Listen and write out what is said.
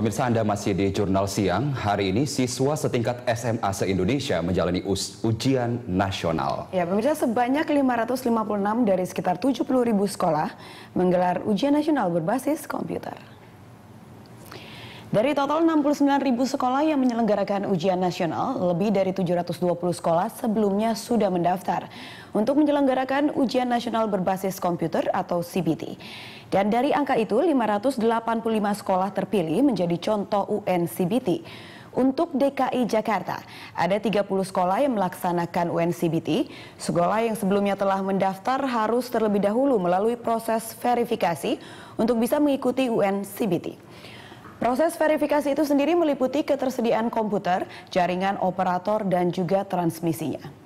Pemirsa Anda masih di Jurnal Siang, hari ini siswa setingkat SMA se-Indonesia menjalani ujian nasional. Ya, pemirsa sebanyak 556 dari sekitar 70 ribu sekolah menggelar ujian nasional berbasis komputer. Dari total 69 ribu sekolah yang menyelenggarakan ujian nasional, lebih dari 720 sekolah sebelumnya sudah mendaftar untuk menyelenggarakan ujian nasional berbasis komputer atau CBT. Dan dari angka itu, 585 sekolah terpilih menjadi contoh UN CBT. Untuk DKI Jakarta, ada 30 sekolah yang melaksanakan UN CBT. Sekolah yang sebelumnya telah mendaftar harus terlebih dahulu melalui proses verifikasi untuk bisa mengikuti UN CBT. Proses verifikasi itu sendiri meliputi ketersediaan komputer, jaringan operator, dan juga transmisinya.